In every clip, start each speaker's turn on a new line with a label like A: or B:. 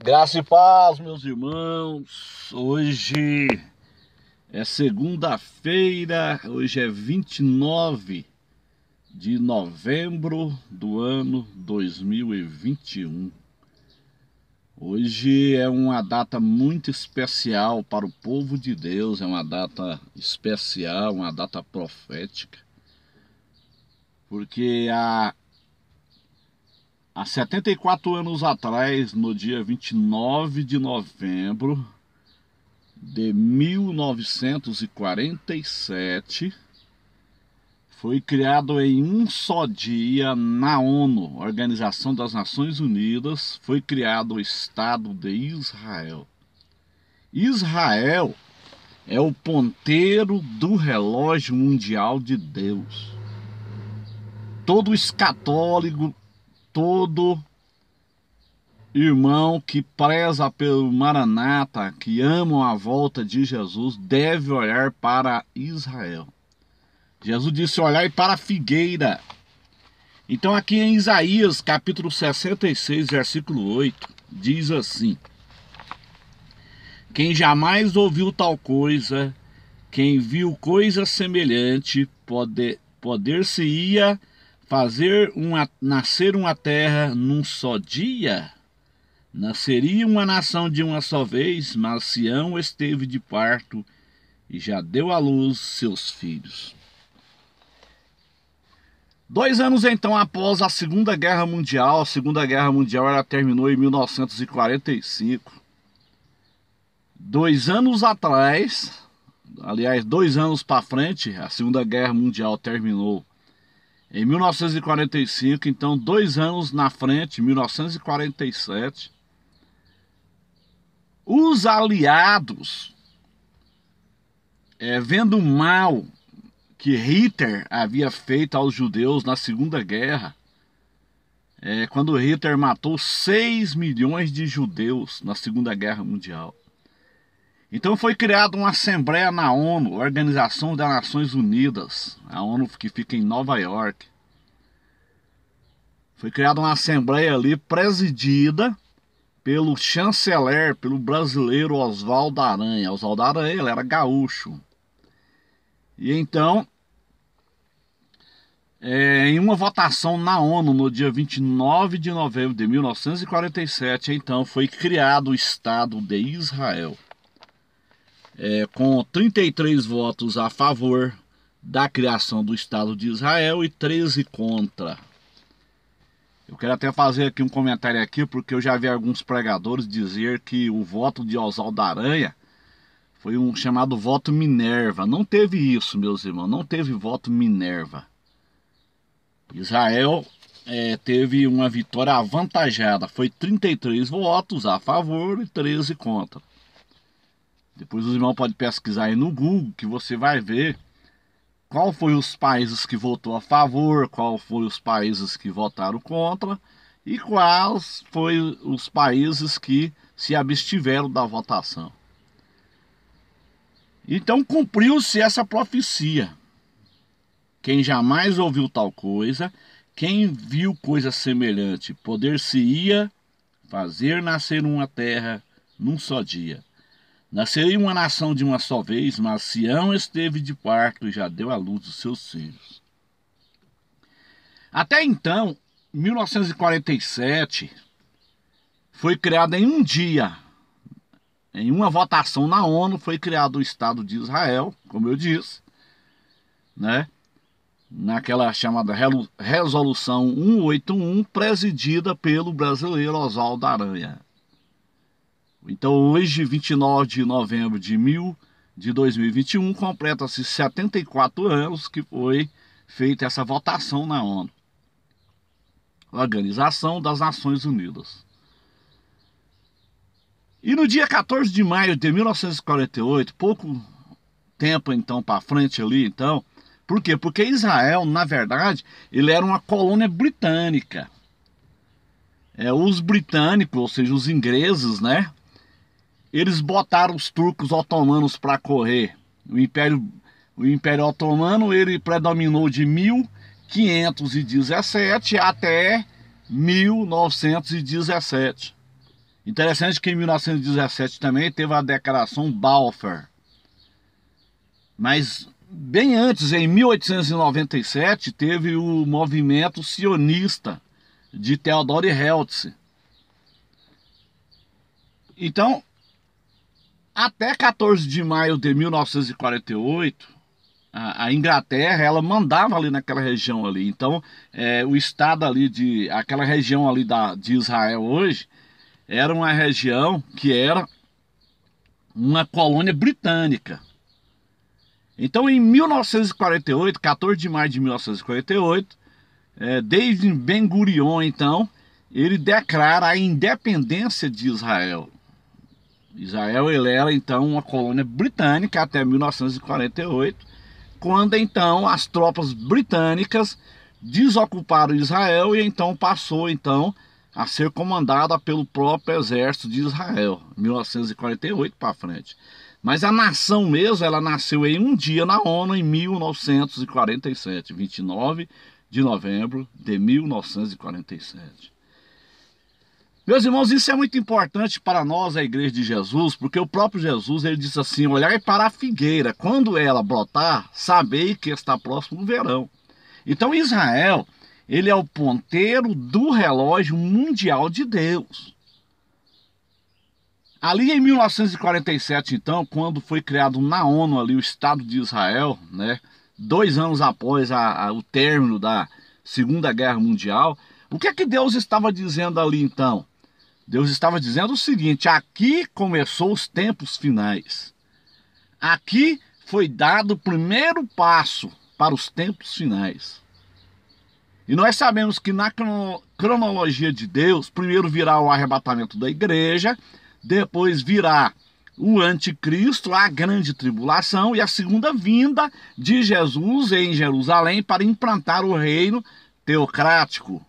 A: Graça e paz, meus irmãos. Hoje é segunda-feira, hoje é 29 de novembro do ano 2021. Hoje é uma data muito especial para o povo de Deus, é uma data especial, uma data profética, porque a Há 74 anos atrás, no dia 29 de novembro de 1947, foi criado em um só dia na ONU, Organização das Nações Unidas, foi criado o Estado de Israel. Israel é o ponteiro do relógio mundial de Deus. Todo escatólogo, todo irmão que preza pelo Maranata, que ama a volta de Jesus, deve olhar para Israel. Jesus disse: olhar para a figueira. Então, aqui em Isaías, capítulo 66, versículo 8, diz assim: Quem jamais ouviu tal coisa, quem viu coisa semelhante, poder-se-ia Fazer uma, nascer uma terra num só dia? Nasceria uma nação de uma só vez, mas Sião esteve de parto e já deu à luz seus filhos. Dois anos então após a Segunda Guerra Mundial, a Segunda Guerra Mundial ela terminou em 1945. Dois anos atrás, aliás, dois anos para frente, a Segunda Guerra Mundial terminou em 1945, então dois anos na frente, 1947, os aliados, é, vendo o mal que Hitler havia feito aos judeus na Segunda Guerra, é, quando Hitler matou 6 milhões de judeus na Segunda Guerra Mundial. Então foi criada uma assembleia na ONU, Organização das Nações Unidas, a ONU que fica em Nova York. Foi criada uma assembleia ali presidida pelo chanceler, pelo brasileiro Oswaldo Aranha. Oswaldo Aranha ele era gaúcho. E então, é, em uma votação na ONU no dia 29 de novembro de 1947, então foi criado o Estado de Israel é, com 33 votos a favor da criação do Estado de Israel e 13 contra. Eu quero até fazer aqui um comentário aqui, porque eu já vi alguns pregadores dizer que o voto de Oswaldo Aranha foi um chamado voto Minerva. Não teve isso, meus irmãos, não teve voto Minerva. Israel é, teve uma vitória avantajada, foi 33 votos a favor e 13 contra. Depois os irmãos podem pesquisar aí no Google que você vai ver qual foi os países que votou a favor, qual foi os países que votaram contra e quais foi os países que se abstiveram da votação. Então cumpriu-se essa profecia. Quem jamais ouviu tal coisa, quem viu coisa semelhante, poder-se-ia fazer nascer uma terra num só dia. Nascerei uma nação de uma só vez, mas Sião esteve de parto e já deu à luz os seus filhos. Até então, 1947 foi criada em um dia, em uma votação na ONU, foi criado o Estado de Israel, como eu disse, né? naquela chamada Resolução 181, presidida pelo brasileiro Oswaldo Aranha. Então, hoje, 29 de novembro de, mil, de 2021, completa-se 74 anos que foi feita essa votação na ONU, Organização das Nações Unidas. E no dia 14 de maio de 1948, pouco tempo então para frente ali, então, por quê? Porque Israel, na verdade, ele era uma colônia britânica. É, os britânicos, ou seja, os ingleses, né? Eles botaram os turcos otomanos para correr. O Império, o Império Otomano ele predominou de 1517 até 1917. Interessante que em 1917 também teve a declaração Balfour. Mas bem antes, em 1897, teve o movimento sionista de Theodore Herzl. Então, até 14 de maio de 1948, a, a Inglaterra ela mandava ali naquela região ali. Então, é, o estado ali de aquela região ali da, de Israel hoje era uma região que era uma colônia britânica. Então, em 1948, 14 de maio de 1948, é, David Ben Gurion, então, ele declara a independência de Israel. Israel ele era então uma colônia britânica até 1948, quando então as tropas britânicas desocuparam Israel e então passou então a ser comandada pelo próprio exército de Israel, 1948 para frente. Mas a nação mesmo, ela nasceu em um dia na ONU em 1947, 29 de novembro de 1947. Meus irmãos, isso é muito importante para nós, a Igreja de Jesus, porque o próprio Jesus ele disse assim: olhai para a figueira, quando ela brotar, sabei que está próximo o verão. Então Israel, ele é o ponteiro do relógio mundial de Deus. Ali em 1947, então, quando foi criado na ONU ali o Estado de Israel, né, dois anos após a, a, o término da Segunda Guerra Mundial, o que é que Deus estava dizendo ali então? Deus estava dizendo o seguinte: aqui começou os tempos finais. Aqui foi dado o primeiro passo para os tempos finais. E nós sabemos que na cronologia de Deus, primeiro virá o arrebatamento da igreja, depois virá o anticristo, a grande tribulação e a segunda vinda de Jesus em Jerusalém para implantar o reino teocrático,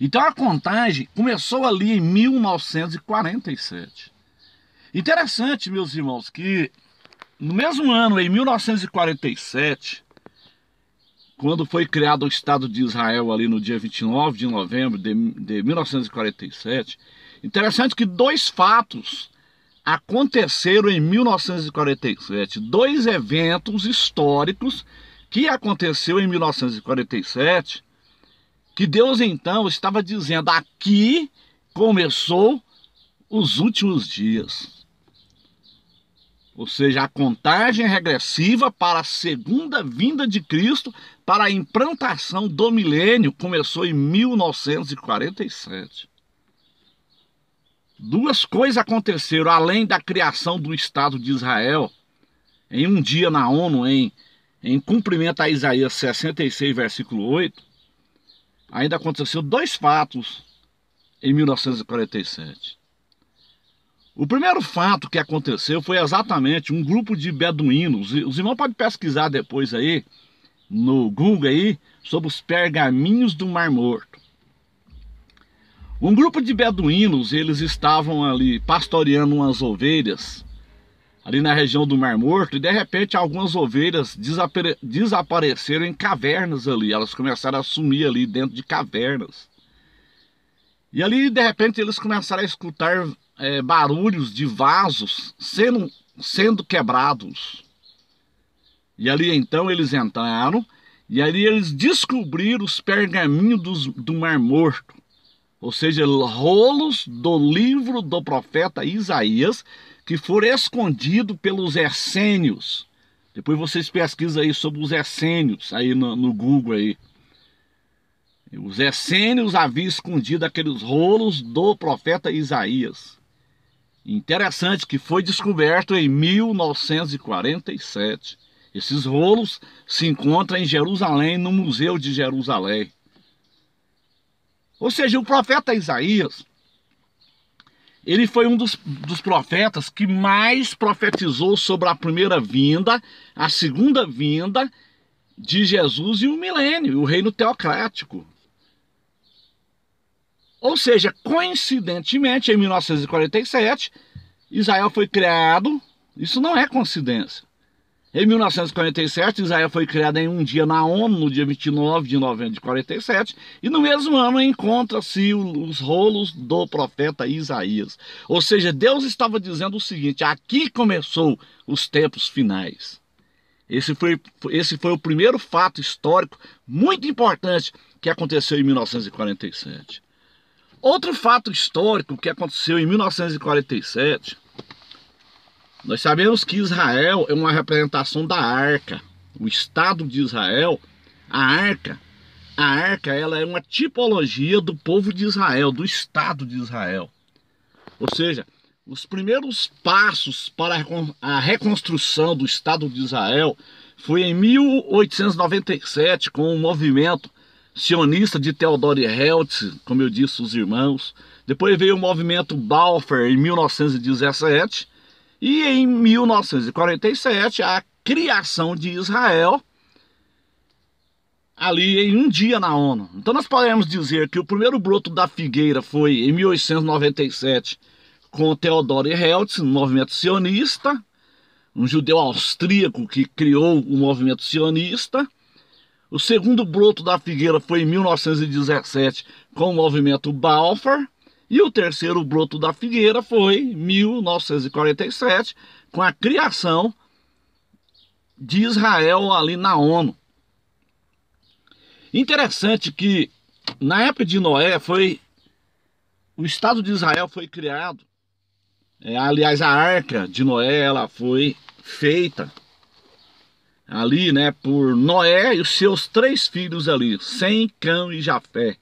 A: então a contagem começou ali em 1947. Interessante, meus irmãos, que no mesmo ano, em 1947, quando foi criado o Estado de Israel ali no dia 29 de novembro de, de 1947, interessante que dois fatos aconteceram em 1947, dois eventos históricos que aconteceu em 1947 que Deus então estava dizendo: aqui começou os últimos dias. Ou seja, a contagem regressiva para a segunda vinda de Cristo para a implantação do milênio começou em 1947. Duas coisas aconteceram além da criação do Estado de Israel em um dia na ONU, em, em cumprimento a Isaías 66, versículo 8 ainda aconteceu dois fatos em 1947. O primeiro fato que aconteceu foi exatamente um grupo de beduínos. Os irmãos podem pesquisar depois aí no Google aí sobre os pergaminhos do Mar Morto. Um grupo de beduínos, eles estavam ali pastoreando umas ovelhas ali na região do Mar Morto, e de repente algumas ovelhas desapare desapareceram em cavernas ali. Elas começaram a sumir ali dentro de cavernas. E ali, de repente, eles começaram a escutar é, barulhos de vasos sendo, sendo quebrados. E ali então eles entraram, e ali eles descobriram os pergaminhos dos, do Mar Morto ou seja, rolos do livro do profeta Isaías, que foram escondidos pelos essênios. Depois vocês pesquisam aí sobre os essênios aí no, no Google aí. Os essênios haviam escondido aqueles rolos do profeta Isaías. Interessante que foi descoberto em 1947. Esses rolos se encontram em Jerusalém, no Museu de Jerusalém. Ou seja, o profeta Isaías, ele foi um dos, dos profetas que mais profetizou sobre a primeira vinda, a segunda vinda de Jesus e o milênio, o reino teocrático. Ou seja, coincidentemente, em 1947, Israel foi criado. Isso não é coincidência. Em 1947, Israel foi criada em um dia na ONU, no dia 29 de novembro de 47, e no mesmo ano encontra-se os rolos do profeta Isaías. Ou seja, Deus estava dizendo o seguinte: aqui começou os tempos finais. Esse foi, esse foi o primeiro fato histórico muito importante que aconteceu em 1947. Outro fato histórico que aconteceu em 1947 nós sabemos que Israel é uma representação da arca. O Estado de Israel, a arca, a arca ela é uma tipologia do povo de Israel, do Estado de Israel. Ou seja, os primeiros passos para a reconstrução do Estado de Israel foi em 1897 com o movimento sionista de Theodore Hertz, como eu disse, os irmãos. Depois veio o movimento Balfour em 1917 e em 1947, a criação de Israel ali em um dia na ONU. Então nós podemos dizer que o primeiro broto da figueira foi em 1897 com Theodor Herz, um movimento sionista, um judeu austríaco que criou o movimento sionista. O segundo broto da figueira foi em 1917 com o movimento Balfour. E o terceiro broto da figueira foi 1947, com a criação de Israel ali na ONU. Interessante que na época de Noé foi o Estado de Israel foi criado. É, aliás, a arca de Noé ela foi feita ali, né, por Noé e os seus três filhos ali, Sem, Cão e Jafé.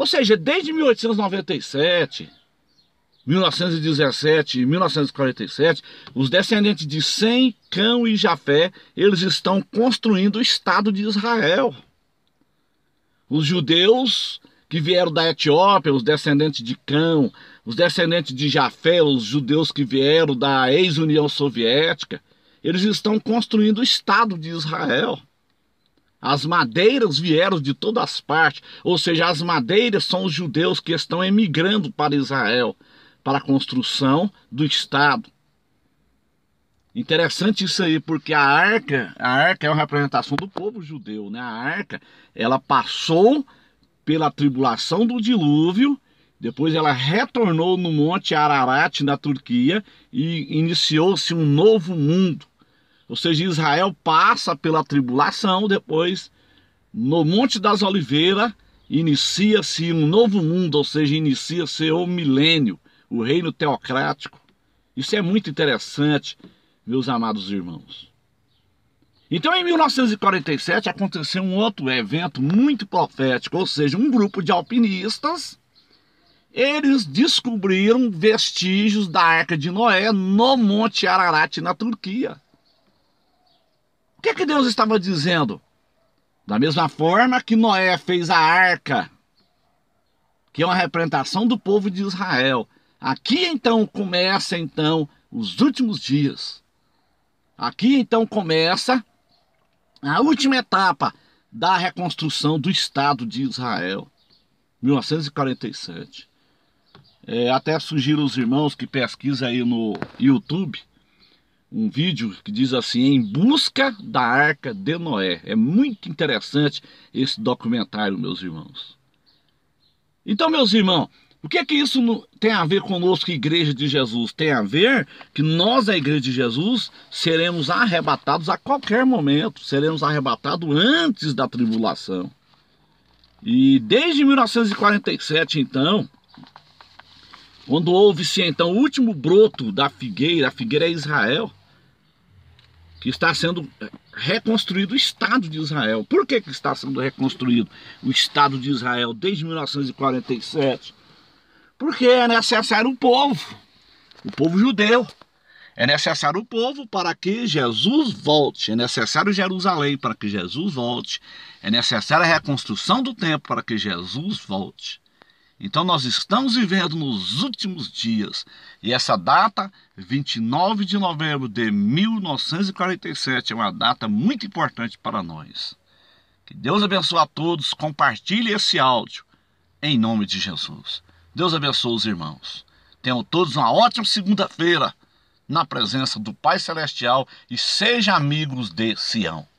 A: Ou seja, desde 1897, 1917 e 1947, os descendentes de Sem, Cão e Jafé, eles estão construindo o Estado de Israel. Os judeus que vieram da Etiópia, os descendentes de Cão, os descendentes de Jafé, os judeus que vieram da ex-União Soviética, eles estão construindo o Estado de Israel. As madeiras vieram de todas as partes, ou seja, as madeiras são os judeus que estão emigrando para Israel para a construção do Estado. Interessante isso aí, porque a arca, a arca é uma representação do povo judeu, né? A arca, ela passou pela tribulação do dilúvio, depois ela retornou no Monte Ararat, na Turquia, e iniciou-se um novo mundo. Ou seja, Israel passa pela tribulação, depois, no Monte das Oliveiras, inicia-se um novo mundo, ou seja, inicia-se o milênio, o reino teocrático. Isso é muito interessante, meus amados irmãos. Então, em 1947, aconteceu um outro evento muito profético, ou seja, um grupo de alpinistas, eles descobriram vestígios da Arca de Noé no Monte Ararat, na Turquia. O que, que Deus estava dizendo? Da mesma forma que Noé fez a arca, que é uma representação do povo de Israel. Aqui então começa então os últimos dias. Aqui então começa a última etapa da reconstrução do Estado de Israel, 1947. É, até sugiro os irmãos que pesquisem aí no YouTube um vídeo que diz assim, em busca da arca de Noé. É muito interessante esse documentário, meus irmãos. Então, meus irmãos, o que é que isso tem a ver conosco, Igreja de Jesus? Tem a ver que nós, a Igreja de Jesus, seremos arrebatados a qualquer momento, seremos arrebatados antes da tribulação. E desde 1947, então, quando houve-se então o último broto da figueira, a figueira é Israel, que está sendo é, reconstruído o Estado de Israel. Por que, que está sendo reconstruído o Estado de Israel desde 1947? Porque é necessário o povo, o povo judeu. É necessário o povo para que Jesus volte. É necessário Jerusalém para que Jesus volte. É necessária a reconstrução do templo para que Jesus volte. Então nós estamos vivendo nos últimos dias. E essa data, 29 de novembro de 1947, é uma data muito importante para nós. Que Deus abençoe a todos, compartilhe esse áudio em nome de Jesus. Deus abençoe os irmãos. Tenham todos uma ótima segunda-feira na presença do Pai Celestial e seja amigos de Sião.